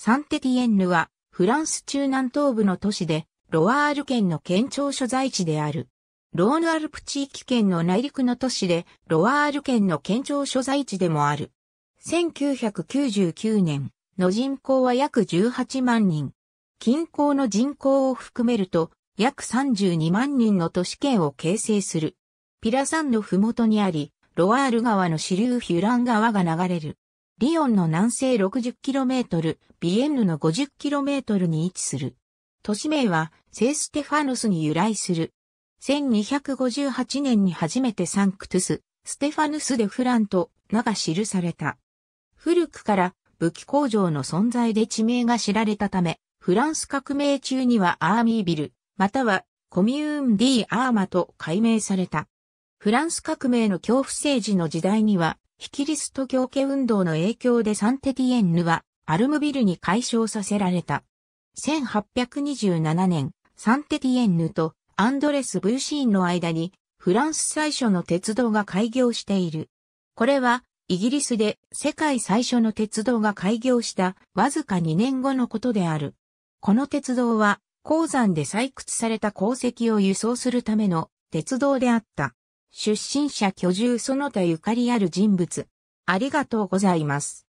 サンテティエンヌは、フランス中南東部の都市で、ロワール県の県庁所在地である。ローヌアルプ地域圏の内陸の都市で、ロワール県の県庁所在地でもある。1999年の人口は約18万人。近郊の人口を含めると、約32万人の都市圏を形成する。ピラ山のふもとにあり、ロワール川の支流ヒュラン川が流れる。リヨンの南西 60km、ビエンヌの 50km に位置する。都市名はセイステファノスに由来する。1258年に初めてサンクトゥス、ステファヌス・デ・フランと名が記された。古くから武器工場の存在で地名が知られたため、フランス革命中にはアーミービル、またはコミューン・ディ・アーマと改名された。フランス革命の恐怖政治の時代にはヒキリスト教家運動の影響でサンテティエンヌはアルムビルに解消させられた。1827年、サンテティエンヌとアンドレス・ブーシーンの間にフランス最初の鉄道が開業している。これはイギリスで世界最初の鉄道が開業したわずか2年後のことである。この鉄道は鉱山で採掘された鉱石を輸送するための鉄道であった。出身者居住その他ゆかりある人物。ありがとうございます。